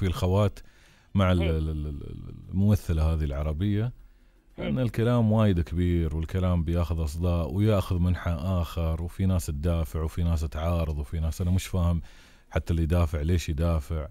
في الخوات مع إيه. الممثله هذه العربيه إيه. ان الكلام وايد كبير والكلام بياخذ اصداء وياخذ منحى اخر وفي ناس تدافع وفي ناس تعارض وفي ناس انا مش فاهم حتى اللي يدافع ليش يدافع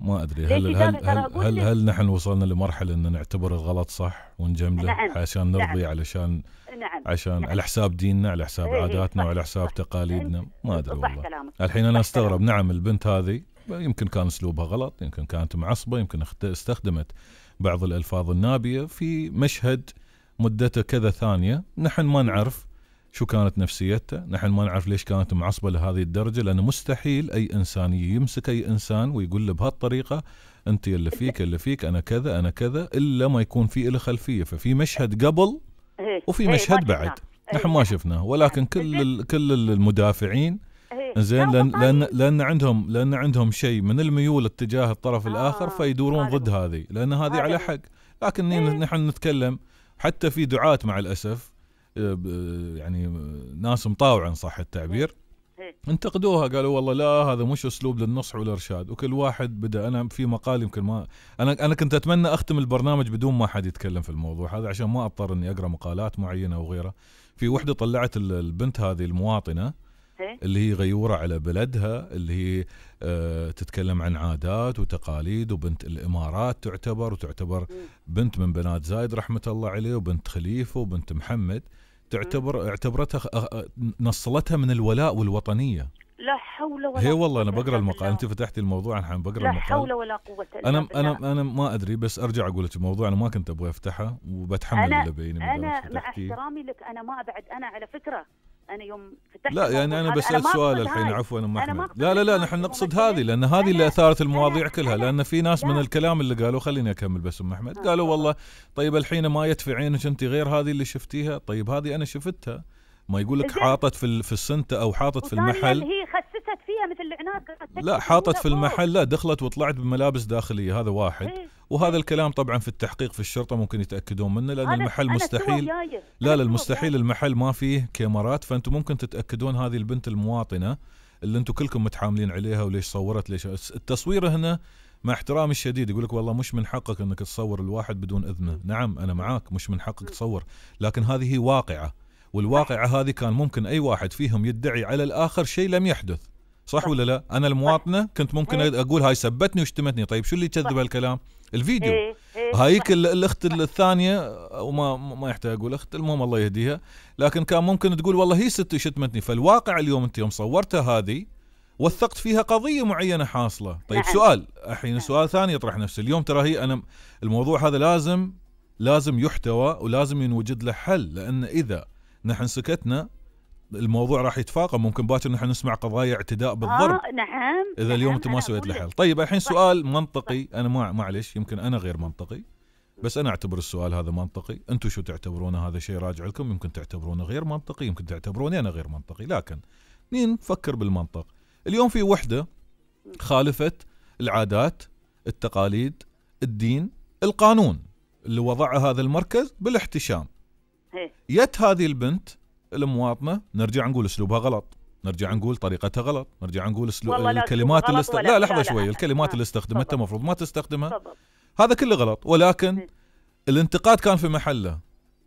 ما ادري هل هل هل, هل هل نحن وصلنا لمرحله ان نعتبر الغلط صح ونجمله نعم. عشان نرضي نعم. علشان نعم. عشان نعم. على حساب ديننا على حساب إيه، عاداتنا وعلى حساب تقاليدنا ما ادري والله الحين انا استغرب نعم البنت هذه يمكن كان اسلوبها غلط يمكن كانت معصبه يمكن استخدمت بعض الالفاظ النابيه في مشهد مدته كذا ثانيه نحن ما نعرف شو كانت نفسيته نحن ما نعرف ليش كانت معصبة لهذه الدرجة لأنه مستحيل أي إنسان يمسك أي إنسان ويقول له بهالطريقة أنت اللي فيك اللي فيك أنا كذا أنا كذا إلا ما يكون في له خلفية ففي مشهد قبل إيه، وفي إيه، مشهد بعد إيه، نحن ما شفناه ولكن كل كل المدافعين زين لان لان طيب. لان عندهم لان عندهم شيء من الميول اتجاه الطرف آه الاخر فيدورون ضد هذه لان هذه على حق لكن إيه؟ نحن نتكلم حتى في دعاة مع الاسف آه، يعني آه، ناس مطاوعه ان صح التعبير إيه. إيه. انتقدوها قالوا والله لا هذا مش اسلوب للنصح والارشاد وكل واحد بدا انا في مقال يمكن ما انا انا كنت اتمنى اختم البرنامج بدون ما حد يتكلم في الموضوع هذا عشان ما اضطر اني اقرا مقالات معينه وغيرها في وحده طلعت البنت هذه المواطنه إيه؟ اللي هي غيورة على بلدها اللي هي آه، تتكلم عن عادات وتقاليد وبنت الإمارات تعتبر وتعتبر بنت من بنات زايد رحمة الله عليه وبنت خليفة وبنت محمد تعتبر اعتبرتها نصلتها من الولاء والوطنيه لا حول ولا هي والله انا بقرا المقال انت فتحتي الموضوع انا بقرا لا المقال لا حول ولا قوه انا لا. انا انا ما ادري بس ارجع اقول لك الموضوع انا ما كنت ابغى افتحه وبتحمل اللي بيني انا مع احترامي لك انا ما ابعد انا على فكره انا يوم فتحت لا يعني انا بسال سؤال الحين عفوا ام احمد لا لا لا نحن نقصد هذه لان هذه اللي اثارت المواضيع كلها لان في ناس من الكلام اللي قالوا خليني اكمل بس ام احمد آه. قالوا والله طيب الحين ما يدفع عينك انت غير هذه اللي شفتيها طيب هذه انا شفتها ما يقول لك حاطت في في السنت او حاطت في المحل هي خسست فيها مثل العناق لا حاطت في المحل لا دخلت وطلعت بملابس داخليه هذا واحد إيه. وهذا الكلام طبعا في التحقيق في الشرطه ممكن يتاكدون منه لان المحل مستحيل لا لا المستحيل المحل ما فيه كاميرات فانتم ممكن تتاكدون هذه البنت المواطنه اللي انتم كلكم متحاملين عليها وليش صورت ليش التصوير هنا مع احترامي الشديد يقول لك والله مش من حقك انك تصور الواحد بدون اذنه نعم انا معاك مش من حقك تصور لكن هذه واقعه والواقعه هذه كان ممكن اي واحد فيهم يدعي على الاخر شيء لم يحدث صح, صح ولا لا انا المواطنه كنت ممكن إيه. اقول هاي سبتني وشتمتني طيب شو اللي يكذب هالكلام الفيديو إيه إيه هايك الاخت الثانيه وما ما يحتاج اقول اخت المهم الله يهديها لكن كان ممكن تقول والله هي ست شتمتني فالواقع اليوم انت يوم صورتها هذه وثقت فيها قضيه معينه حاصله طيب نعم. سؤال الحين نعم. سؤال ثاني يطرح نفسه اليوم ترى هي انا الموضوع هذا لازم لازم يحتوى ولازم ينوجد له حل لان اذا نحن سكتنا الموضوع راح يتفاقم ممكن باكر نحن نسمع قضايا اعتداء بالضرب آه نعم اذا نعم اليوم انت نعم، ما سويت له حل طيب الحين سؤال منطقي انا ما معلش يمكن انا غير منطقي بس انا اعتبر السؤال هذا منطقي انتم شو تعتبرونه هذا شيء راجع لكم يمكن تعتبرونه غير منطقي يمكن تعتبروني انا غير منطقي لكن نفكر بالمنطق اليوم في وحده خالفت العادات التقاليد الدين القانون اللي وضعه هذا المركز بالاحتشام إيه. يت هذه البنت المواطنه نرجع نقول اسلوبها غلط نرجع نقول طريقتها غلط نرجع نقول اسلوب الكلمات اللي است... لا لحظه شوي الكلمات اللي استخدمتها المفروض ما تستخدمها هذا كله غلط ولكن الانتقاد كان في محله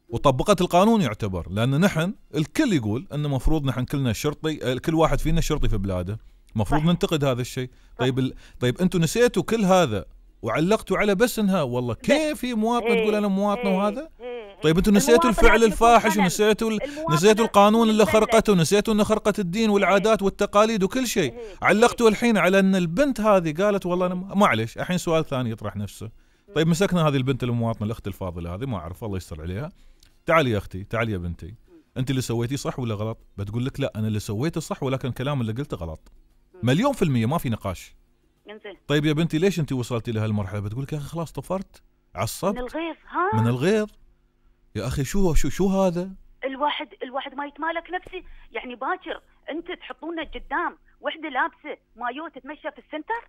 وطبقت القانون يعتبر لان نحن الكل يقول ان المفروض نحن كلنا شرطي كل واحد فينا شرطي في بلاده المفروض ننتقد هذا الشيء طيب ال... طيب انتم نسيتوا كل هذا وعلقتوا على بس انها والله كيف في مواطنه تقول انا مواطنه إيه، وهذا إيه. طيب انتم نسيتوا الفعل الفاحش ونسيتوا نسيتوا القانون اللي خرقته ونسيتوا انه خرقت الدين والعادات إيه. والتقاليد وكل شيء إيه. علقتوا الحين على ان البنت هذه قالت والله انا معلش الحين سؤال ثاني يطرح نفسه طيب مسكنا هذه البنت المواطنه الاخت الفاضله هذه ما اعرف الله يستر عليها تعالي يا اختي تعالي يا بنتي انت اللي سويتيه صح ولا غلط بتقول لك لا انا اللي سويته صح ولكن الكلام اللي قلته غلط مليون في المية ما في نقاش طيب يا بنتي ليش انت وصلتي لهالمرحله بتقول لك يا اخي خلاص طفرت عصبت من الغيظ ها من الغيظ يا اخي شو شو شو هذا؟ الواحد الواحد ما يتمالك نفسه يعني باكر انت تحطونا قدام وحده لابسه مايو تتمشى في السنتر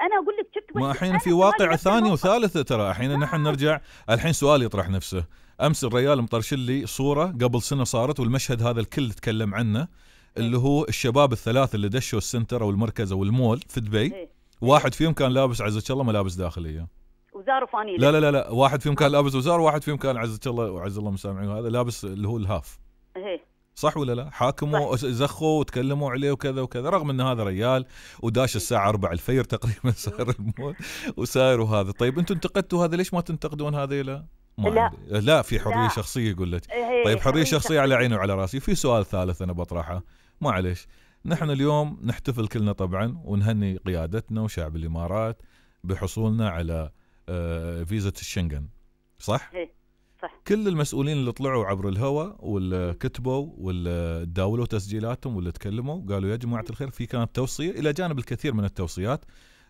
انا اقول لك شفت ما الحين في واقع ثاني وثالث ترى الحين نحن آه. نرجع الحين سؤال يطرح نفسه امس الريال مطرش لي صوره قبل سنه صارت والمشهد هذا الكل تكلم عنه اللي هو الشباب الثلاثه اللي دشوا السنتر او المركز او المول في دبي إيه. واحد فيهم كان لابس عزك الله ملابس داخليه وزار وفانيلة لا لا لا لا واحد فيهم كان آه. لابس وزار وواحد فيهم كان عزك الله وعز الله مسامعين هذا لابس اللي هو الهاف ايه صح ولا لا؟ حاكموا زخوا وتكلموا عليه وكذا وكذا رغم ان هذا ريال وداش إيه. الساعه 4 الفير تقريبا إيه. صاير الموت وساير وهذا طيب انتم انتقدتوا هذا ليش ما تنتقدون هذيلا؟ لا؟ ما لا عندي. لا في حريه لا. شخصيه يقول لك إيه، طيب حريه شخصيه على عيني وعلى راسي في سؤال ثالث انا بطرحه معلش نحن اليوم نحتفل كلنا طبعا ونهني قيادتنا وشعب الامارات بحصولنا على آه، فيزا الشنغن صح؟ ايه صح كل المسؤولين اللي طلعوا عبر الهواء واللي كتبوا واللي داولوا تسجيلاتهم واللي تكلموا قالوا يا جماعه الخير في كانت توصيه الى جانب الكثير من التوصيات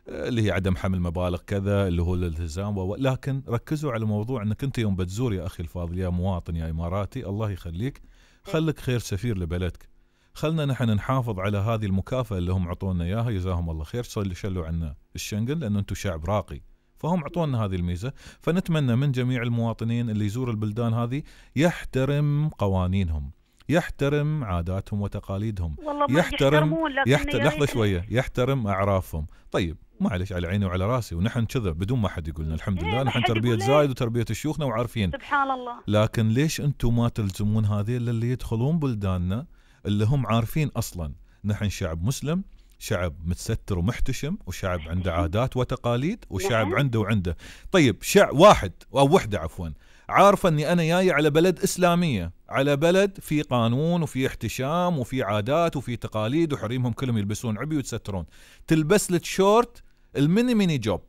آه، اللي هي عدم حمل مبالغ كذا اللي هو الالتزام لكن ركزوا على موضوع انك انت يوم بتزور يا اخي الفاضل يا مواطن يا اماراتي الله يخليك إيه. خلك خير سفير لبلدك خلنا نحن نحافظ على هذه المكافاه اللي هم عطونا اياها جزاهم الله خير شلوا عنا الشنغن لانه انتم شعب راقي فهم اعطونا هذه الميزه فنتمنى من جميع المواطنين اللي يزور البلدان هذه يحترم قوانينهم يحترم عاداتهم وتقاليدهم والله يحترم يحت... يعني لحظه شويه يحترم اعرافهم طيب معلش على عيني وعلى راسي ونحن كذا بدون ما حد يقول الحمد إيه، لله نحن تربيه زايد إيه. وتربيه شيوخنا وعارفين سبحان الله لكن ليش انتم ما تلزمون هذه اللي يدخلون بلداننا اللي هم عارفين اصلا نحن شعب مسلم شعب متستر ومحتشم وشعب عنده نعم. عادات وتقاليد وشعب نعم. عنده وعنده طيب شع واحد او وحده عفوا عارفه اني انا جاي على بلد اسلاميه على بلد في قانون وفي احتشام وفي عادات وفي تقاليد وحريمهم كلهم يلبسون عبي ويتسترون تلبس لك شورت الميني ميني جوب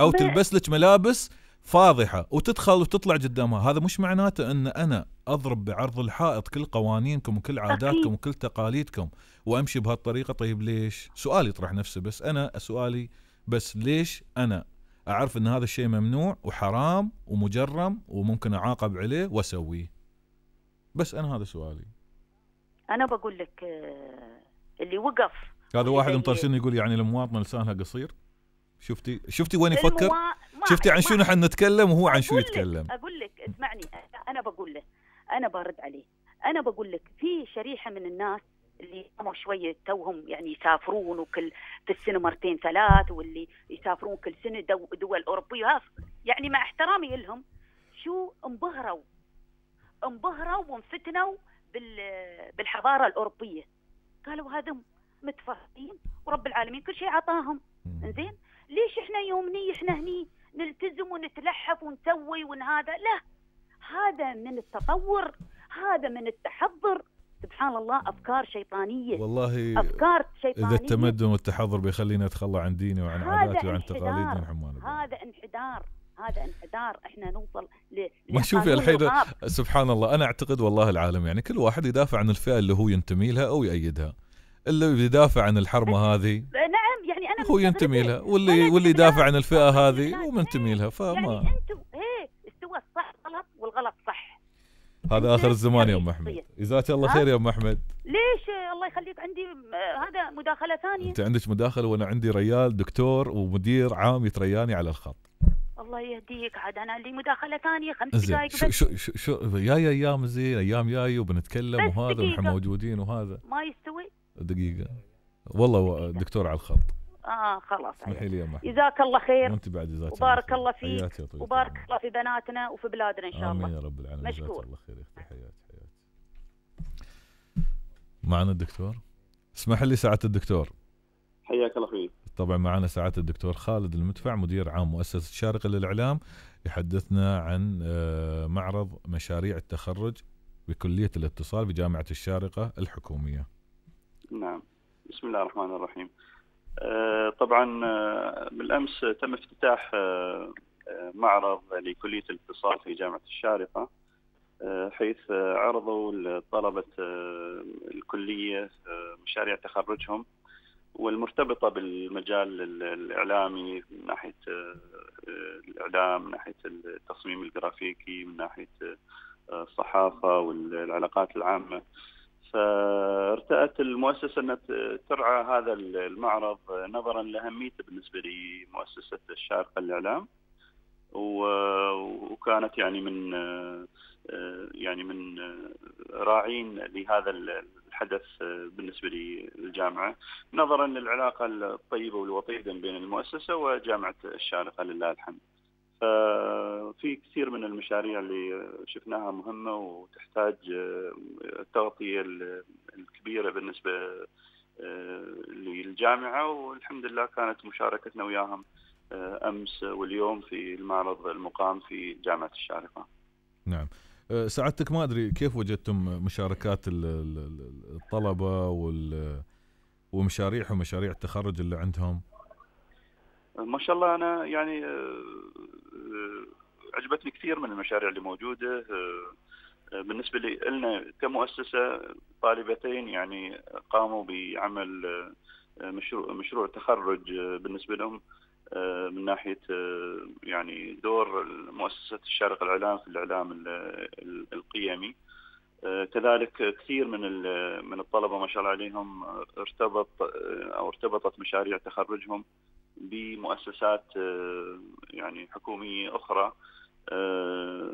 او تلبس لك ملابس فاضحه وتدخل وتطلع قدامها هذا مش معناته ان انا اضرب بعرض الحائط كل قوانينكم وكل عاداتكم وكل تقاليدكم وامشي بهالطريقه طيب ليش سؤالي يطرح نفسه بس انا سؤالي بس ليش انا اعرف ان هذا الشيء ممنوع وحرام ومجرم وممكن اعاقب عليه واسويه بس انا هذا سؤالي انا بقول لك آه، اللي وقف هذا واحد مطرشني يقول يعني المواطنه لسانها قصير شفتي شفتي وين يفكر شفتي عن شنو احنا نتكلم وهو عن شو يتكلم اقول لك اسمعني انا بقول لك انا برد عليه انا بقول لك في شريحه من الناس اللي قاموا شويه توهم يعني يسافرون وكل في السنه مرتين ثلاث واللي يسافرون كل سنه دو دول اوروبيه يعني مع احترامي لهم شو انبهروا انبهروا وانفتنوا بالحضاره الاوروبيه قالوا هذا متفاهمين ورب العالمين كل شيء عطاهم زين ليش احنا يومني احنا هني نلتزم ونتلحف ونسوي ونهذا لا هذا من التطور هذا من التحضر سبحان الله افكار شيطانيه والله افكار شيطانيه اذا التمدن والتحضر بيخلينا نتخلى عن ديني وعن عاداتي وعن تقاليدنا وحمانا هذا انحدار هذا انحدار احنا نوصل ل ما شوفي الحين سبحان الله انا اعتقد والله العالم يعني كل واحد يدافع عن الفئه اللي هو ينتمي لها او يأيدها اللي يدافع عن الحرمه هذه انا هو ينتمي لها واللي واللي دافع عن الفئه هذه ومنتمي لها فما يعني انتم ايه استوى الصح غلط والغلط صح هذا اخر الزمان يا ام احمد جزاك الله خير يا ام احمد ليش الله يخليك عندي آه، هذا مداخله ثانيه انت عندك مداخله وانا عندي ريال دكتور ومدير عام يترياني على الخط الله يهديك عاد انا عندي مداخله ثانيه خمس دقائق بس شو شو شو, شو يا ايام زين ايام جاي وبنتكلم وهذا ونحن موجودين وهذا ما يستوي دقيقه والله دكتور على الخط اه خلاص اسمحي لي جزاك الله خير وانت بعد جزاك وبارك الله فيك وبارك الله في بناتنا وفي بلادنا ان شاء الله امين يا رب العالمين مشكور الله خير يا اختي حياتي حياتي معنا الدكتور اسمح لي ساعة الدكتور حياك الله اخوي طبعا معنا ساعة الدكتور خالد المدفع مدير عام مؤسسة شارقة للإعلام يحدثنا عن آه، معرض مشاريع التخرج بكلية الاتصال بجامعة الشارقة الحكومية نعم بسم الله الرحمن الرحيم آه، طبعا آه، بالامس تم افتتاح آه، معرض لكليه الاتصال في جامعه الشارقه حيث عرضوا طلبه الكليه مشاريع تخرجهم والمرتبطه بالمجال الاعلامي من ناحيه الاعلام من ناحيه التصميم الجرافيكي من ناحيه الصحافه والعلاقات العامه فارتأت المؤسسة أن ترعى هذا المعرض نظرا لأهميته بالنسبة لمؤسسة الشارقة للإعلام وكانت يعني من يعني من راعين لهذا الحدث بالنسبه للجامعه نظرا للعلاقه الطيبه والوطيده بين المؤسسه وجامعه الشارقه لله الحمد. في كثير من المشاريع اللي شفناها مهمة وتحتاج آه، التغطية الكبيرة بالنسبة آه، للجامعة والحمد لله كانت مشاركتنا وياهم آه، أمس واليوم في المعرض المقام في جامعة الشارقة نعم سعادتك ما أدري كيف وجدتم مشاركات الطلبة ومشاريعهم مشاريع التخرج اللي عندهم ما شاء الله انا يعني آه، آه، عجبتني كثير من المشاريع اللي موجوده آه، بالنسبه لي لنا كمؤسسه طالبتين يعني قاموا بعمل مشروع مشروع تخرج بالنسبه لهم من ناحيه يعني دور مؤسسه الشارق الاعلام في الاعلام القيمي كذلك كثير من من الطلبه ما شاء الله عليهم ارتبط او ارتبطت مشاريع تخرجهم بمؤسسات آه، يعني حكوميه اخرى آه،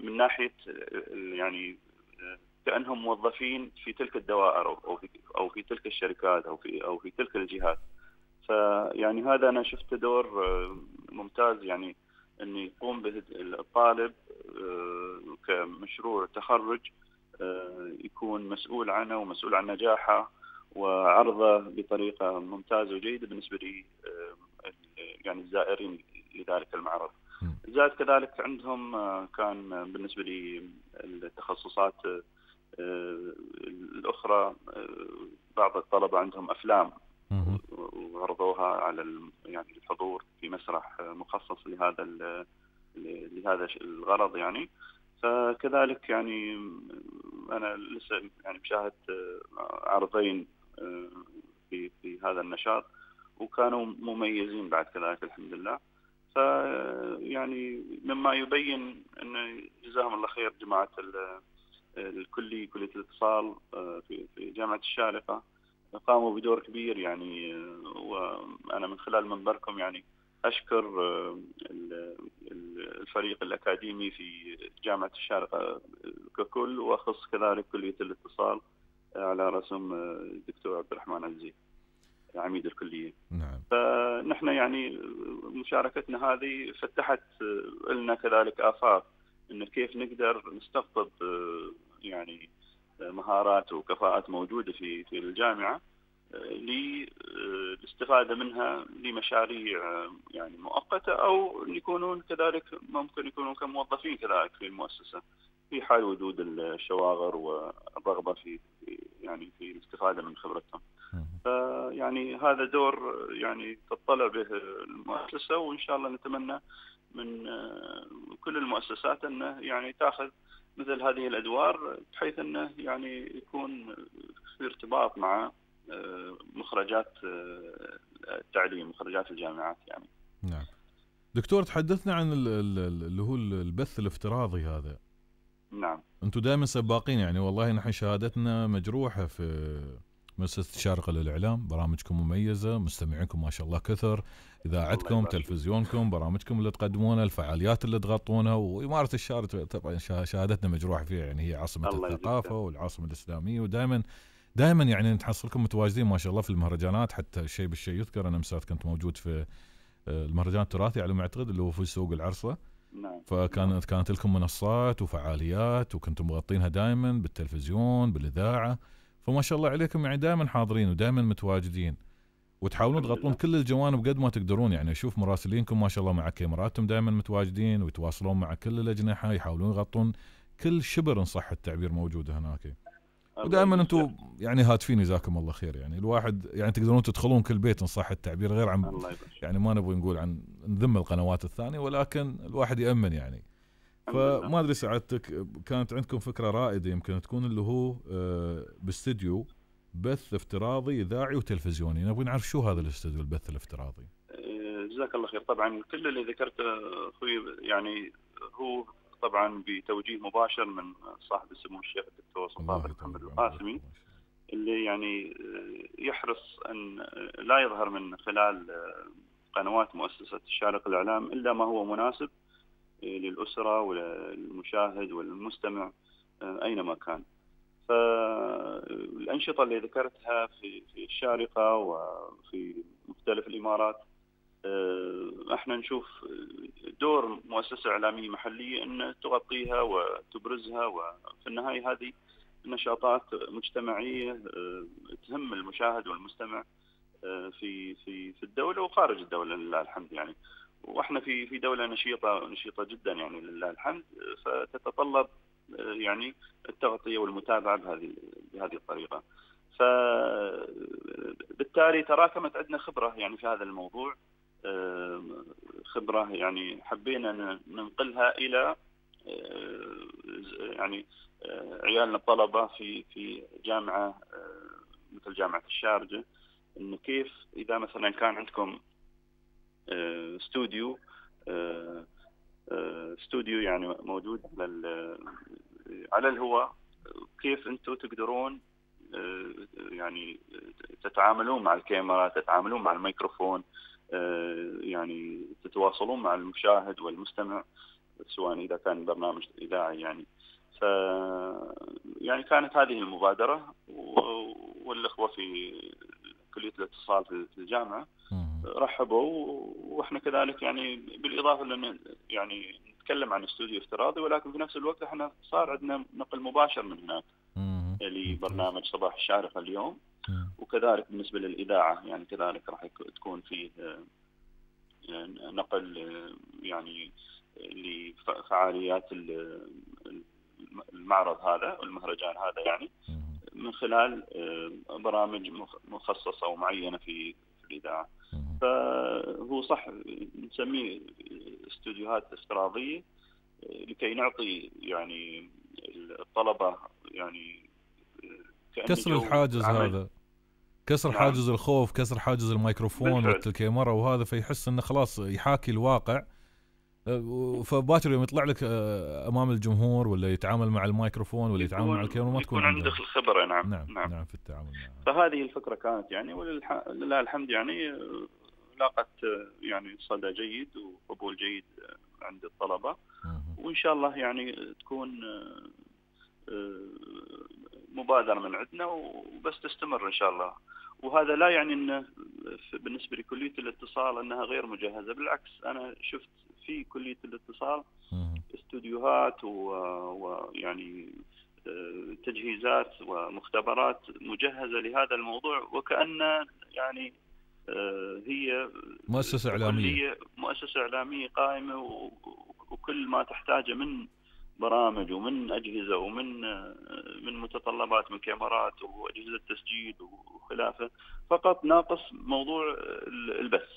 من ناحيه آه، يعني كانهم موظفين في تلك الدوائر او في او في تلك الشركات او في او في تلك الجهات فيعني هذا انا شفته دور ممتاز يعني ان يقوم به الطالب كمشروع تخرج يكون مسؤول عنه ومسؤول عن نجاحه وعرضه بطريقه ممتازه وجيده بالنسبه لي آه، يعني الزائرين لذلك المعرض. زائد كذلك عندهم آه، كان بالنسبه لي التخصصات آه، الاخرى بعض الطلبه عندهم افلام وعرضوها على يعني الحضور في مسرح مخصص لهذا لهذا الغرض يعني فكذلك يعني انا لسه يعني مشاهد عرضين في آه، في هذا النشاط وكانوا مميزين بعد كذلك الحمد لله فيعني آه، مما يبين ان جزاهم الله خير جماعه الكلي كليه الاتصال آه، في في جامعه الشارقه قاموا بدور كبير يعني وانا من خلال منبركم يعني اشكر الفريق الاكاديمي في جامعه الشارقه ككل واخص كذلك كليه الاتصال على رسم آه، الدكتور عبد الرحمن عزي عميد الكليه. نعم. فنحن يعني مشاركتنا هذه فتحت آه، لنا كذلك افاق ان كيف نقدر نستقطب آه، يعني مهارات وكفاءات موجوده في في الجامعه للاستفاده منها لمشاريع يعني مؤقته او يكونون كذلك ممكن يكونون كموظفين كذلك في المؤسسه في حال وجود الشواغر والرغبه في يعني في الاستفاده من خبرتهم. فيعني هذا دور يعني تطلع به المؤسسه وان شاء الله نتمنى من كل المؤسسات انه يعني تاخذ مثل هذه الادوار بحيث انه يعني يكون في ارتباط مع مخرجات التعليم مخرجات الجامعات يعني. نعم. دكتور تحدثنا عن اللي هو البث الافتراضي هذا نعم انتم دائما سباقين يعني والله نحن شهادتنا مجروحه في مؤسسه الشارقه للاعلام برامجكم مميزه مستمعينكم ما شاء الله كثر اذاعتكم تلفزيونكم برامجكم اللي تقدمونها الفعاليات اللي تغطونها واماره الشارقه طبعا شهادتنا مجروحه فيها يعني هي عاصمه الثقافه جدا. والعاصمه الاسلاميه ودائما دائما يعني نتحصلكم متواجدين ما شاء الله في المهرجانات حتى شيء بالشيء يذكر انا مسات كنت موجود في آه، المهرجان التراثي على ما اعتقد اللي هو في سوق العرصه نعم فكانت نعم. كانت لكم منصات وفعاليات وكنتم مغطينها دائما بالتلفزيون بالاذاعه فما شاء الله عليكم يعني دائما حاضرين ودائما متواجدين وتحاولون تغطون كل الجوانب قد ما تقدرون يعني اشوف مراسلينكم ما شاء الله مع كاميراتهم دائما متواجدين ويتواصلون مع كل الاجنحه يحاولون يغطون كل شبر ان صح التعبير موجود هناك. ودائما انتم يعني هاتفين جزاكم الله خير يعني الواحد يعني تقدرون تدخلون كل بيت ان صح التعبير غير عن يعني ما نبغى نقول عن نذم القنوات الثانيه ولكن الواحد يامن يعني فما ادري سعادتك كانت عندكم فكره رائده يمكن تكون اللي هو آه، باستديو بث افتراضي اذاعي وتلفزيوني نبغى نعرف شو هذا الاستديو البث الافتراضي آه، جزاك الله خير طبعا كل اللي ذكرته اخوي يعني هو طبعا بتوجيه مباشر من صاحب السمو الشيخ الدكتور سلطان بن محمد القاسمي اللي يعني آه، يحرص ان آه، لا يظهر من خلال آه، قنوات مؤسسه الشارق الاعلام الا ما هو مناسب للاسره وللمشاهد وللمستمع اينما كان. فالانشطه اللي ذكرتها في في الشارقه وفي مختلف الامارات آه، احنا نشوف دور مؤسسه اعلاميه محليه ان تغطيها وتبرزها وفي النهايه هذه نشاطات مجتمعيه آه، تهم المشاهد والمستمع آه، في في في الدوله وخارج الدوله لله الحمد يعني واحنا في في دوله نشيطه نشيطه جدا يعني لله الحمد فتتطلب يعني التغطيه والمتابعه بهذه بهذه الطريقه. فبالتالي تراكمت عندنا خبره يعني في هذا الموضوع آه، خبره يعني حبينا ننقلها الى آه، يعني آه، عيالنا الطلبه في في جامعه مثل جامعه الشارجه انه كيف اذا مثلا كان عندكم استوديو استوديو يعني موجود على على الهواء كيف انتم تقدرون يعني تتعاملون مع الكاميرا تتعاملون مع الميكروفون آه، يعني تتواصلون مع المشاهد والمستمع سواء اذا كان برنامج اذاعي يعني ف يعني كانت هذه المبادره والاخوه في كليه الاتصال في الجامعه رحبوا واحنا كذلك يعني بالاضافه لان يعني نتكلم عن استوديو افتراضي ولكن في نفس الوقت احنا صار عندنا نقل مباشر من هناك لبرنامج صباح الشارقه اليوم آه. وكذلك بالنسبه للاذاعه يعني كذلك راح تكون فيه آه، آه، نقل يعني لفعاليات المعرض هذا المهرجان هذا يعني من خلال برامج مخصصه ومعينه في الاذاعه فهو صح نسميه استوديوهات افتراضيه لكي نعطي يعني الطلبه يعني كسر الحاجز هذا كسر نعم. حاجز الخوف كسر حاجز الميكروفون والكاميرا وهذا فيحس انه خلاص يحاكي الواقع فباكر يوم يطلع لك آه، امام الجمهور ولا يتعامل مع الميكروفون ولا يتعامل مع الكاميرا ما تكون عندك الخبره نعم نعم, نعم, نعم في التعامل معه. فهذه الفكره كانت يعني ولله الحمد يعني آه، لاقت آه، يعني صدى جيد وقبول جيد عند الطلبه وان شاء الله يعني تكون مبادره من عندنا وبس تستمر ان شاء الله وهذا لا يعني انه بالنسبه لكليه الاتصال انها غير مجهزه بالعكس انا شفت في كليه الاتصال استوديوهات ويعني آه، تجهيزات ومختبرات مجهزه لهذا الموضوع وكان يعني آه، هي مؤسسه اعلاميه مؤسسه اعلاميه قائمه وكل ما تحتاجه من برامج ومن اجهزه ومن من متطلبات من كاميرات واجهزه تسجيل وخلافه فقط ناقص موضوع البث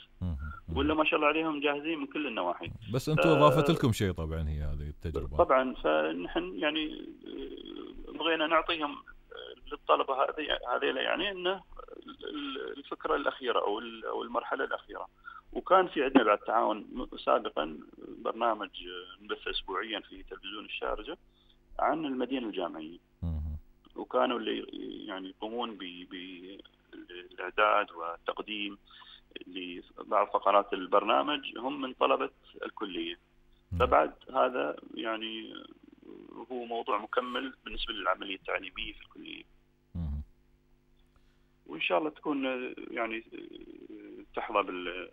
ولا ما شاء الله عليهم جاهزين من كل النواحي بس انتم اضافت لكم شيء طبعا هي هذه التجربه طبعا فنحن يعني بغينا نعطيهم للطلبه هذه هذيلا يعني انه الفكره الاخيره او المرحله الاخيره وكان في عندنا بعد تعاون سابقا برنامج آه، نبث اسبوعيا في تلفزيون الشارجه عن المدينه الجامعيه. وكانوا اللي يعني يقومون بالاعداد والتقديم لبعض فقرات البرنامج هم من طلبه الكليه. فبعد هذا يعني هو موضوع مكمل بالنسبه للعمليه التعليميه في الكليه. وان شاء الله تكون آه، يعني آه، تحظى بال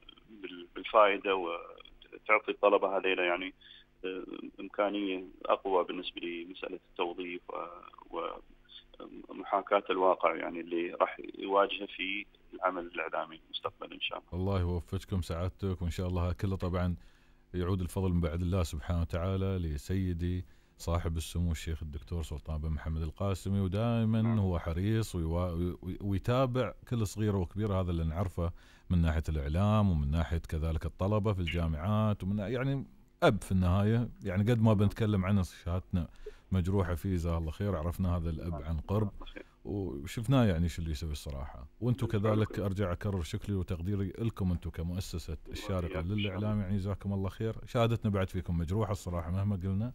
بالفائده وتعطي الطلبه هذيلا يعني آه، امكانيه اقوى بالنسبه لمساله التوظيف ومحاكاه الواقع يعني اللي راح يواجهه في العمل الاعلامي المستقبل ان شاء الله. الله يوفقكم سعادتك وان شاء الله كله طبعا يعود الفضل من بعد الله سبحانه وتعالى لسيدي صاحب السمو الشيخ الدكتور سلطان بن محمد القاسمي ودائما نعم. هو حريص ويتابع كل صغيره وكبيره هذا اللي نعرفه من ناحيه الاعلام ومن ناحيه كذلك الطلبه في الجامعات ومن يعني اب في النهايه يعني قد ما بنتكلم عنه شهادتنا مجروحه فيه جزاه الله خير عرفنا هذا الاب عن قرب وشفناه يعني شو اللي يسوي الصراحه وانتم كذلك ارجع اكرر شكري وتقديري لكم انتم كمؤسسه الشارقه للاعلام يعني جزاكم الله خير شهادتنا بعد فيكم مجروحه الصراحه مهما قلنا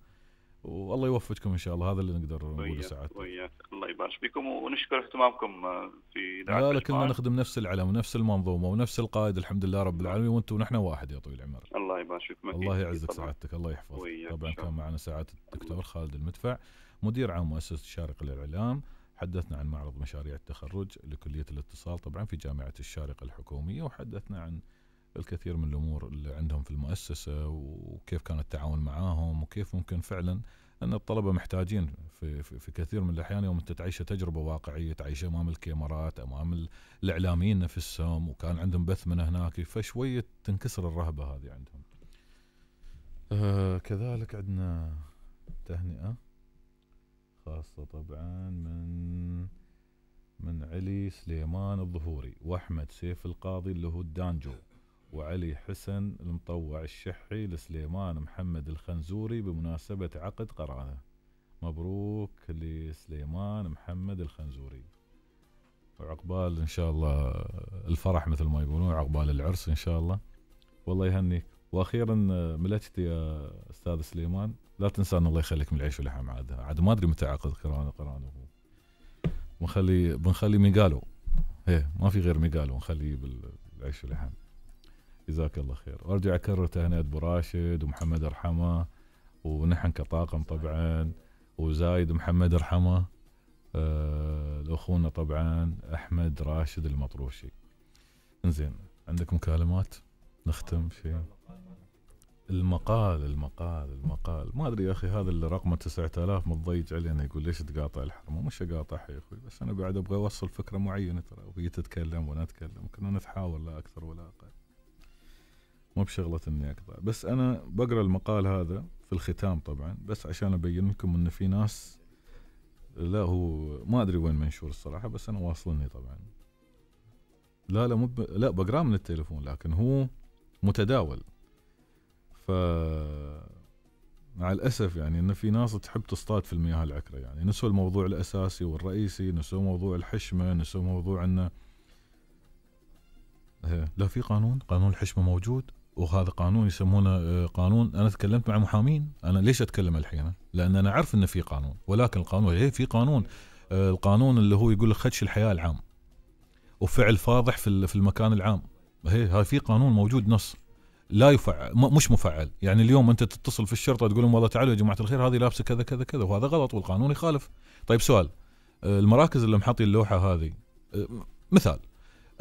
والله يوفقكم ان شاء الله هذا اللي نقدر نقوله ساعات وياك الله يبارك فيكم ونشكر اهتمامكم آه، في لا لا كلنا نخدم نفس العلم ونفس المنظومه ونفس القائد الحمد لله رب نعم. العالمين وانتم ونحن واحد يا طويل العمر الله يبارك فيكم الله يعزك سعادتك الله يحفظك طبعا كان معنا سعاده الدكتور خالد المدفع مدير عام مؤسسه الشارقه للاعلام حدثنا عن معرض مشاريع التخرج لكليه الاتصال طبعا في جامعه الشارقه الحكوميه وحدثنا عن الكثير من الامور اللي عندهم في المؤسسه وكيف كان التعاون معاهم وكيف ممكن فعلا ان الطلبه محتاجين في, في, في كثير من الاحيان يوم انت تعيش تجربه واقعيه تعيش امام الكاميرات امام الاعلاميين نفسهم وكان عندهم بث من هناك فشويه تنكسر الرهبه هذه عندهم. آه كذلك عندنا تهنئه خاصه طبعا من من علي سليمان الظهوري واحمد سيف القاضي اللي هو الدانجو وعلي حسن المطوع الشحي لسليمان محمد الخنزوري بمناسبة عقد قرانه مبروك لسليمان محمد الخنزوري وعقبال إن شاء الله الفرح مثل ما يقولون عقبال العرس إن شاء الله والله يهنيك واخيرا ملكت يا استاذ سليمان لا تنسى ان الله يخليك من العيش واللحم عاد عاد ما ادري متى عقد قرانه قرانه بنخلي بنخلي ميقالو ايه ما في غير ميقالو نخليه بالعيش واللحم جزاك الله خير وارجع اكرر تهنئه ابو راشد ومحمد ارحمه ونحن كطاقم طبعا وزايد محمد ارحمه آه، لاخونا طبعا احمد راشد المطروشي انزين عندك مكالمات نختم شيء المقال المقال المقال ما ادري يا اخي هذا اللي رقمه 9000 متضيج علينا يقول ليش تقاطع الحرمه مش اقاطعها يا اخوي بس انا بعد ابغى اوصل فكره معينه ترى وهي تتكلم وانا اتكلم كنا نتحاور لا اكثر ولا اقل مو بشغلة اني اقطع بس انا بقرا المقال هذا في الختام طبعا بس عشان ابين لكم ان في ناس لا هو ما ادري وين منشور الصراحة بس انا واصلني طبعا لا لا مو لا بقراه من التليفون لكن هو متداول ف مع الاسف يعني ان في ناس تحب تصطاد في المياه العكره يعني نسوا الموضوع الاساسي والرئيسي نسوا موضوع الحشمه نسوا موضوع انه إيه، لا في قانون قانون الحشمه موجود وهذا قانون يسمونه آه، قانون انا تكلمت مع محامين انا ليش اتكلم الحين لان انا اعرف انه في قانون ولكن القانون ايه في قانون آه، القانون اللي هو يقول لك خدش الحياه العام وفعل فاضح في في المكان العام هي إيه، هاي في قانون موجود نص لا يفعل مش مفعل يعني اليوم انت تتصل في الشرطه تقول لهم والله تعالوا يا جماعه الخير هذه لابسه كذا كذا كذا وهذا غلط والقانون يخالف طيب سؤال آه، المراكز اللي محطي اللوحه هذه مثال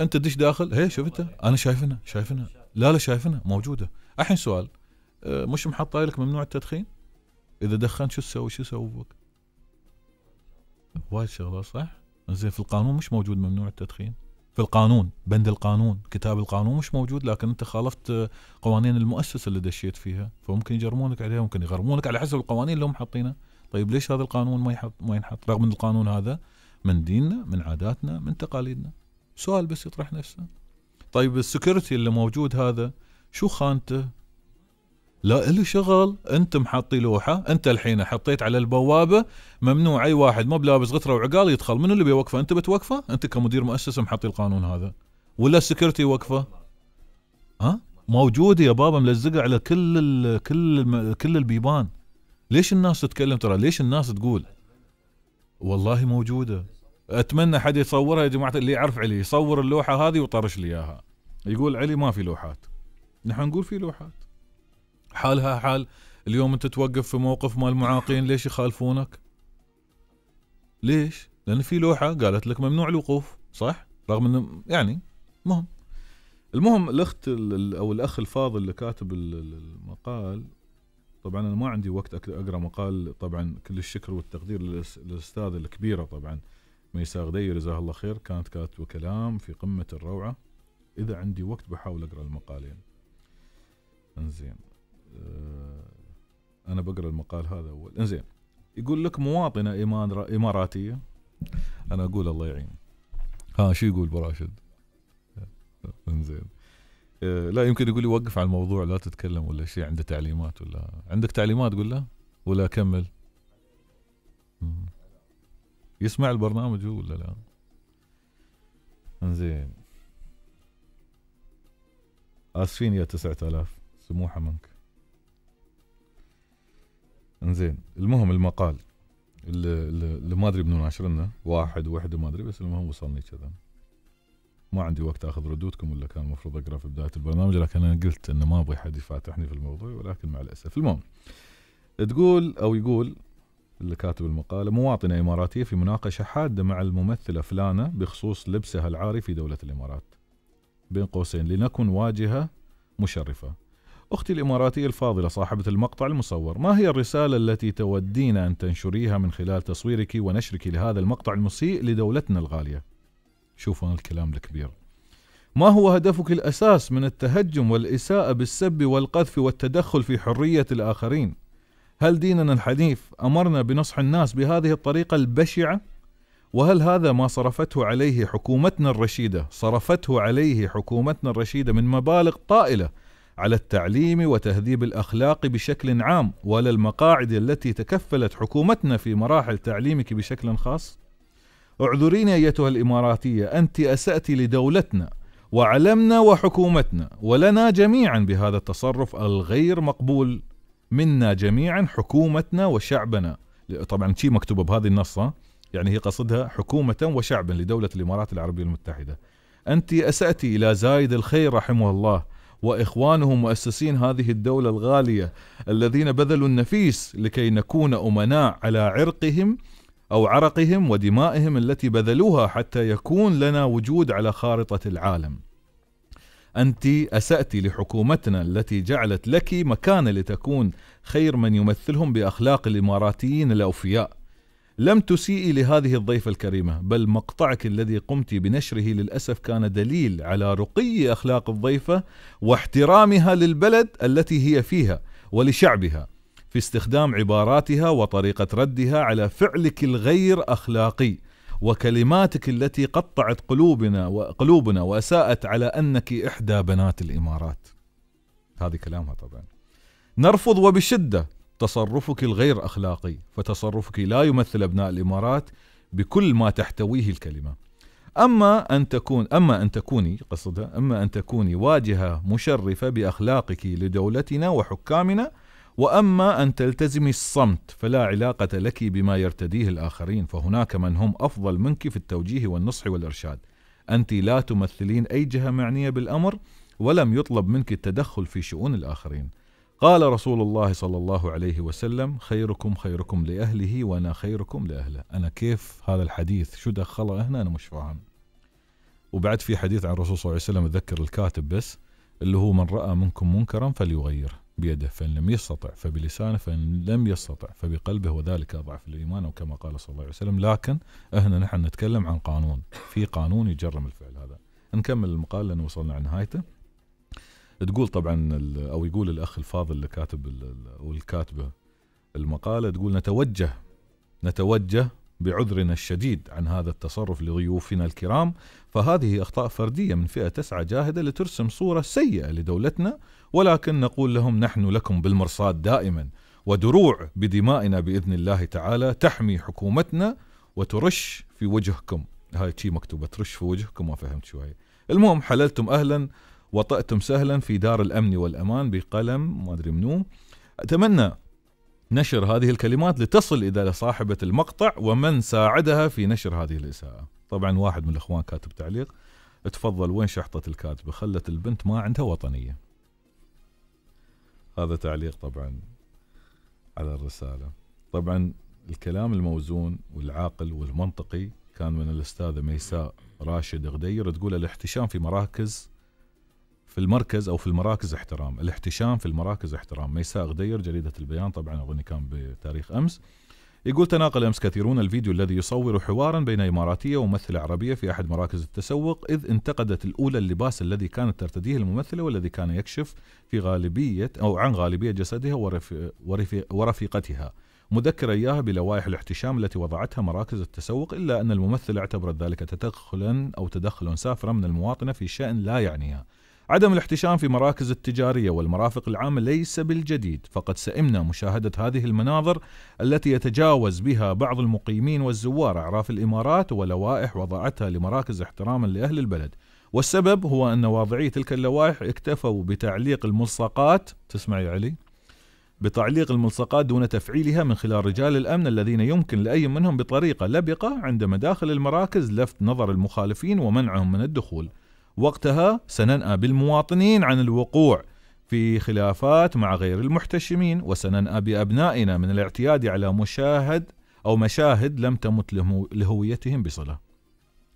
انت تدش داخل هي إيه، شفته انا شايفنا شايفنا لا لا شايفينها موجوده الحين سؤال آه، مش محط لك ممنوع التدخين اذا دخنت شو تسوي شو يسوي بك وايد شغلات صح زين في القانون مش موجود ممنوع التدخين في القانون بند القانون كتاب القانون مش موجود لكن انت خالفت آه، قوانين المؤسسه اللي دشيت فيها فممكن يجرمونك عليها ممكن يغرمونك على حسب القوانين اللي هم حاطينها طيب ليش هذا القانون ما يحط ما ينحط رغم ان القانون هذا من ديننا من عاداتنا من تقاليدنا سؤال بس يطرح نفسه طيب السكيورتي اللي موجود هذا شو خانته؟ لا له شغل انت محطي لوحه انت الحين حطيت على البوابه ممنوع اي واحد مو بلابس غتره وعقال يدخل منو اللي بيوقفه انت بتوقفه انت كمدير مؤسسه محطي القانون هذا ولا السكيورتي وقفه ها موجوده يا بابا ملزقه على كل الـ كل الـ كل البيبان ليش الناس تتكلم ترى ليش الناس تقول والله موجوده اتمنى حد يصورها يا جماعه اللي يعرف علي يصور اللوحه هذه وطرش لي اياها يقول علي ما في لوحات نحن نقول في لوحات حالها حال اليوم انت توقف في موقف مال المعاقين ليش يخالفونك ليش لان في لوحه قالت لك ممنوع الوقوف صح رغم انه يعني مهم المهم الاخت او الاخ الفاضل اللي كاتب المقال طبعا انا ما عندي وقت اقرا مقال طبعا كل الشكر والتقدير للاستاذه الكبيره طبعا ميساء غدير جزاها الله خير كانت كاتبه كلام في قمة الروعة إذا عندي وقت بحاول أقرأ المقالين انزين أه، أنا بقرأ المقال هذا أول انزين يقول لك مواطنة إيمان إماراتية أنا أقول الله يعين ها شو يقول براشد انزين أه، لا يمكن يقول لي وقف على الموضوع لا تتكلم ولا شيء عنده تعليمات ولا عندك تعليمات قول له ولا اكمل مم. يسمع البرنامج هو ولا لا؟ انزين اسفين يا 9000 سموحه منك انزين المهم المقال اللي, اللي ما ادري منو ناشرنا واحد وحده ما ادري بس المهم وصلني كذا ما عندي وقت اخذ ردودكم ولا كان المفروض اقرا في بدايه البرنامج لكن انا قلت انه ما ابغي حد يفاتحني في الموضوع ولكن مع الاسف المهم تقول او يقول اللي كاتب المقالة مواطنة إماراتية في مناقشة حادة مع الممثلة فلانة بخصوص لبسها العاري في دولة الإمارات بين قوسين لنكن واجهة مشرفة أختي الإماراتية الفاضلة صاحبة المقطع المصور ما هي الرسالة التي تودين أن تنشريها من خلال تصويرك ونشرك لهذا المقطع المسيء لدولتنا الغالية شوفوا الكلام الكبير ما هو هدفك الأساس من التهجم والإساءة بالسب والقذف والتدخل في حرية الآخرين هل ديننا الحنيف امرنا بنصح الناس بهذه الطريقه البشعه وهل هذا ما صرفته عليه حكومتنا الرشيده صرفته عليه حكومتنا الرشيده من مبالغ طائله على التعليم وتهذيب الاخلاق بشكل عام ولا المقاعد التي تكفلت حكومتنا في مراحل تعليمك بشكل خاص اعذريني ايتها الاماراتيه انت اسات لدولتنا وعلمنا وحكومتنا ولنا جميعا بهذا التصرف الغير مقبول منا جميعا حكومتنا وشعبنا طبعا شي مكتوبه بهذه النصه يعني هي قصدها حكومة وشعبا لدولة الإمارات العربية المتحدة أنت أسأت إلى زايد الخير رحمه الله وإخوانه مؤسسين هذه الدولة الغالية الذين بذلوا النفيس لكي نكون أمناء على عرقهم أو عرقهم ودمائهم التي بذلوها حتى يكون لنا وجود على خارطة العالم أنت أسأت لحكومتنا التي جعلت لك مكانة لتكون خير من يمثلهم بأخلاق الإماراتيين الأوفياء لم تسيئي لهذه الضيفة الكريمة بل مقطعك الذي قمت بنشره للأسف كان دليل على رقي أخلاق الضيفة واحترامها للبلد التي هي فيها ولشعبها في استخدام عباراتها وطريقة ردها على فعلك الغير أخلاقي وكلماتك التي قطعت قلوبنا وقلوبنا واساءت على انك احدى بنات الامارات. هذه كلامها طبعا. نرفض وبشده تصرفك الغير اخلاقي، فتصرفك لا يمثل ابناء الامارات بكل ما تحتويه الكلمه. اما ان تكون اما ان تكوني قصدها اما ان تكوني واجهه مشرفه باخلاقك لدولتنا وحكامنا واما ان تلتزمي الصمت فلا علاقه لك بما يرتديه الاخرين فهناك من هم افضل منك في التوجيه والنصح والارشاد انت لا تمثلين اي جهه معنيه بالامر ولم يطلب منك التدخل في شؤون الاخرين قال رسول الله صلى الله عليه وسلم خيركم خيركم لاهله وانا خيركم لاهله انا كيف هذا الحديث شو دخله هنا انا مش فاهم وبعد في حديث عن الرسول صلى الله عليه وسلم اتذكر الكاتب بس اللي هو من راى منكم منكرا فليغيره بيده فإن لم يستطع فبلسانه فإن لم يستطع فبقلبه وذلك أضعف الإيمان أو كما قال صلى الله عليه وسلم لكن هنا نحن نتكلم عن قانون في قانون يجرم الفعل هذا نكمل المقال لأن وصلنا على نهايته تقول طبعا أو يقول الأخ الفاضل اللي كاتب والكاتبة المقالة تقول نتوجه نتوجه بعذرنا الشديد عن هذا التصرف لضيوفنا الكرام فهذه أخطاء فردية من فئة تسعى جاهدة لترسم صورة سيئة لدولتنا ولكن نقول لهم نحن لكم بالمرصاد دائما ودروع بدمائنا بإذن الله تعالى تحمي حكومتنا وترش في وجهكم هاي شيء مكتوبة ترش في وجهكم ما فهمت شوية المهم حللتم أهلا وطأتم سهلا في دار الأمن والأمان بقلم ما أدري منو أتمنى نشر هذه الكلمات لتصل إلى صاحبة المقطع ومن ساعدها في نشر هذه الإساءة طبعا واحد من الإخوان كاتب تعليق تفضل وين شحطة الكاتبة خلت البنت ما عندها وطنية هذا تعليق طبعا على الرسالة طبعا الكلام الموزون والعاقل والمنطقي كان من الأستاذة ميساء راشد غدير تقول الاحتشام في مراكز في المركز او في المراكز احترام، الاحتشام في المراكز احترام، ميساء غدير جريده البيان طبعا اظن كان بتاريخ امس. يقول تناقل امس كثيرون الفيديو الذي يصور حوارا بين اماراتيه وممثله عربيه في احد مراكز التسوق اذ انتقدت الاولى اللباس الذي كانت ترتديه الممثله والذي كان يكشف في غالبيه او عن غالبيه جسدها ورفيقتها. مذكرة إياها بلوائح الاحتشام التي وضعتها مراكز التسوق إلا أن الممثلة اعتبرت ذلك تدخلا أو تدخلا سافرا من المواطنة في شأن لا يعنيها عدم الاحتشام في مراكز التجارية والمرافق العامة ليس بالجديد فقد سئمنا مشاهدة هذه المناظر التي يتجاوز بها بعض المقيمين والزوار أعراف الإمارات ولوائح وضعتها لمراكز احتراما لأهل البلد والسبب هو أن واضعي تلك اللوائح اكتفوا بتعليق الملصقات تسمع يا علي بتعليق الملصقات دون تفعيلها من خلال رجال الامن الذين يمكن لاي منهم بطريقه لبقه عند مداخل المراكز لفت نظر المخالفين ومنعهم من الدخول. وقتها سننأى بالمواطنين عن الوقوع في خلافات مع غير المحتشمين وسننأى بأبنائنا من الاعتياد على مشاهد أو مشاهد لم تمت لهويتهم بصلة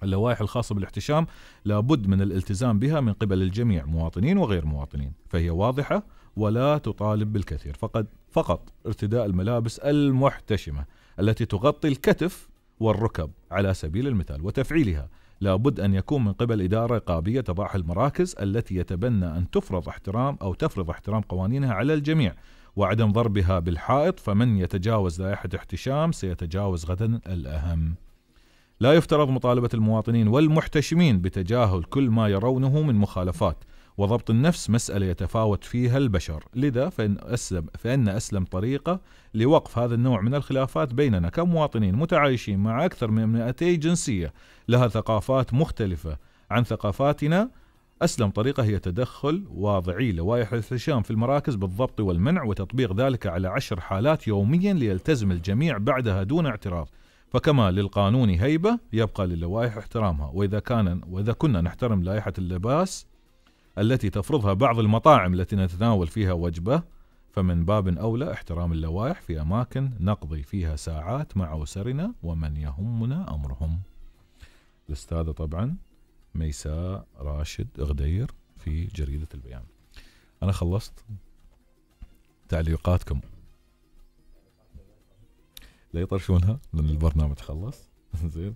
اللوائح الخاصة بالاحتشام لابد من الالتزام بها من قبل الجميع مواطنين وغير مواطنين فهي واضحة ولا تطالب بالكثير فقد فقط ارتداء الملابس المحتشمة التي تغطي الكتف والركب على سبيل المثال وتفعيلها لابد أن يكون من قبل إدارة رقابية تضعها المراكز التي يتبنى أن تفرض احترام أو تفرض احترام قوانينها على الجميع وعدم ضربها بالحائط فمن يتجاوز لائحة احتشام سيتجاوز غدا الأهم لا يفترض مطالبة المواطنين والمحتشمين بتجاهل كل ما يرونه من مخالفات وضبط النفس مسألة يتفاوت فيها البشر لذا فإن أسلم, فإن أسلم طريقة لوقف هذا النوع من الخلافات بيننا كمواطنين متعايشين مع أكثر من 200 جنسية لها ثقافات مختلفة عن ثقافاتنا أسلم طريقة هي تدخل واضعي لوائح الاحتشام في المراكز بالضبط والمنع وتطبيق ذلك على عشر حالات يوميا ليلتزم الجميع بعدها دون اعتراض فكما للقانون هيبة يبقى للوائح احترامها وإذا كان وإذا كنا نحترم لائحة اللباس التي تفرضها بعض المطاعم التي نتناول فيها وجبة فمن باب أولى احترام اللوائح في أماكن نقضي فيها ساعات مع أسرنا ومن يهمنا أمرهم الأستاذة طبعا ميساء راشد غدير في جريدة البيان أنا خلصت تعليقاتكم لا يطرشونها لأن البرنامج خلص زين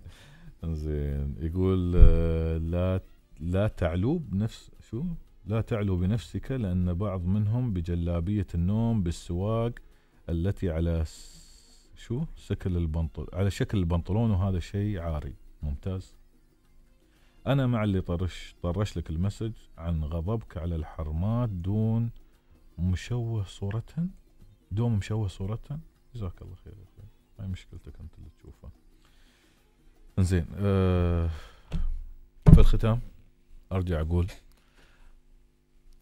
زين يقول آه، لا لا تعلو بنفس شو لا تعلو بنفسك لأن بعض منهم بجلابية النوم بالسواق التي على شو شكل البنطل على شكل البنطلون وهذا شيء عاري ممتاز أنا مع اللي طرش طرش لك المسج عن غضبك على الحرمات دون مشوه صورتهن دون مشوه صورتهن جزاك الله خير أخوي هاي مشكلتك أنت اللي تشوفها زين آه في الختام أرجع أقول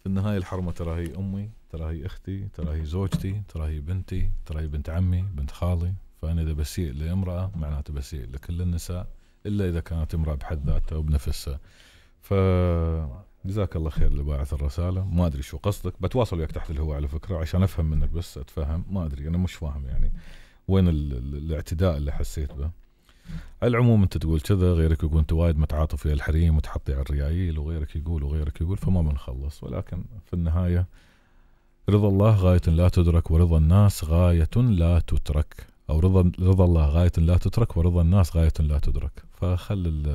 في النهايه الحرمه ترى هي امي ترى هي اختي ترى هي زوجتي ترى هي بنتي ترى هي بنت عمي بنت خالي فانا اذا بسيء لامراه معناته بسيء لكل النساء الا اذا كانت امراه بحد ذاتها وبنفسها ف جزاك الله خير لباعث الرساله ما ادري شو قصدك بتواصل وياك تحت الهواء على فكره عشان افهم منك بس اتفهم ما ادري انا مش فاهم يعني وين الاعتداء اللي حسيت به على العموم انت تقول كذا غيرك يقول انت وايد متعاطف ويا الحريم وتحطي على الريايل وغيرك يقول وغيرك يقول فما بنخلص ولكن في النهايه رضا الله غاية لا تدرك ورضا الناس غاية لا تترك أو رضا رضا الله غاية لا تترك ورضا الناس غاية لا تدرك فخل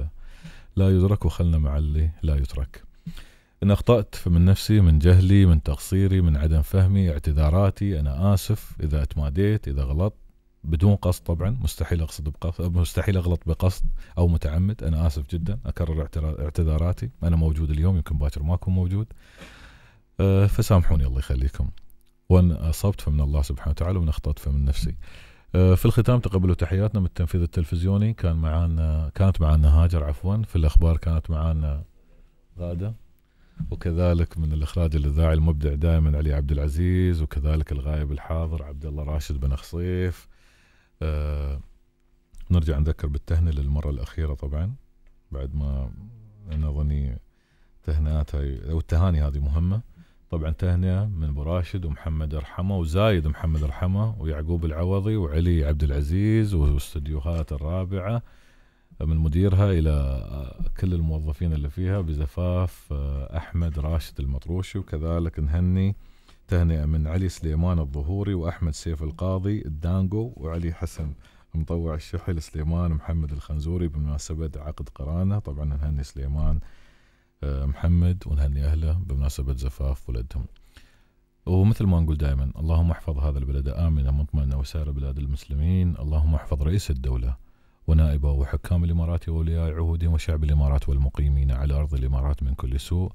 لا يدرك وخلنا مع اللي لا يترك إن أخطأت فمن نفسي من جهلي من تقصيري من عدم فهمي اعتذاراتي أنا آسف إذا أتماديت إذا غلطت بدون قصد طبعا مستحيل اقصد بقصد مستحيل اغلط بقصد او متعمد انا اسف جدا اكرر اعتذاراتي انا موجود اليوم يمكن باكر ما اكون موجود أه، فسامحوني الله يخليكم وان اصبت فمن الله سبحانه وتعالى وان اخطات فمن نفسي أه، في الختام تقبلوا تحياتنا من التنفيذ التلفزيوني كان معانا كانت معانا هاجر عفوا في الاخبار كانت معانا غاده وكذلك من الاخراج الاذاعي المبدع دائما علي عبد العزيز وكذلك الغايب الحاضر عبد الله راشد بن خصيف آه نرجع نذكر بالتهنئة للمرة الأخيرة طبعا بعد ما أنا أظني تهنئات هاي أو التهاني هذه مهمة طبعا تهنئة من أبو راشد ومحمد أرحمه وزايد محمد أرحمه ويعقوب العوضي وعلي عبد العزيز والاستديوهات الرابعة من مديرها إلى كل الموظفين اللي فيها بزفاف آه، أحمد راشد المطروشي وكذلك نهني تهنئة من علي سليمان الظهوري وأحمد سيف القاضي الدانجو وعلي حسن مطوع الشحل سليمان محمد الخنزوري بمناسبة عقد قرانه طبعا نهني سليمان آه، محمد ونهني أهله بمناسبة زفاف ولدهم ومثل ما نقول دائما اللهم احفظ هذا البلد آمنا مطمئنا وسائر بلاد المسلمين اللهم احفظ رئيس الدولة ونائبه وحكام الإمارات وأولياء عهودهم وشعب الإمارات والمقيمين على أرض الإمارات من كل سوء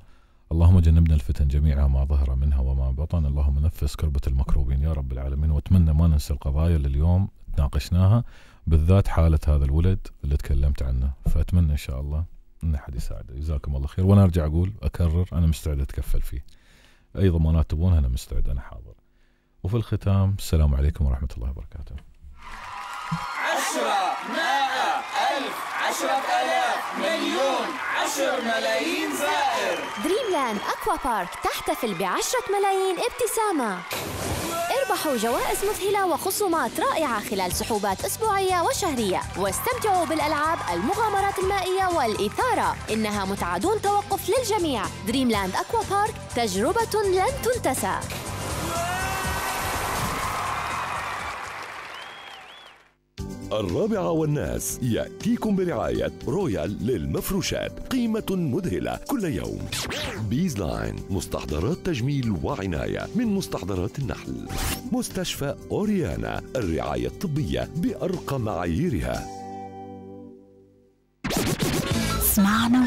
اللهم جنبنا الفتن جميعها ما ظهر منها وما بطن اللهم نفس كربة المكروبين يا رب العالمين واتمنى ما ننسى القضايا اللي اليوم تناقشناها بالذات حالة هذا الولد اللي تكلمت عنه فأتمنى إن شاء الله أن أحد يساعده جزاكم الله خير وأنا أرجع أقول أكرر أنا مستعد أتكفل فيه أي ضمانات تبونها أنا مستعد أنا حاضر وفي الختام السلام عليكم ورحمة الله وبركاته عشرة مائة ألف عشرة آلاف مليون عشر ملايين زائر دريملاند أكوا بارك تحتفل بعشرة ملايين ابتسامة اربحوا جوائز مذهلة وخصومات رائعة خلال سحوبات أسبوعية وشهرية واستمتعوا بالألعاب المغامرات المائية والإثارة إنها متعة دون توقف للجميع دريملاند أكوا بارك تجربة لن تنتسى الرابعة والناس يأتيكم برعاية رويال للمفروشات قيمة مذهلة كل يوم بيز لاين مستحضرات تجميل وعناية من مستحضرات النحل مستشفى أوريانا الرعاية الطبية بأرقى معاييرها اسمعنا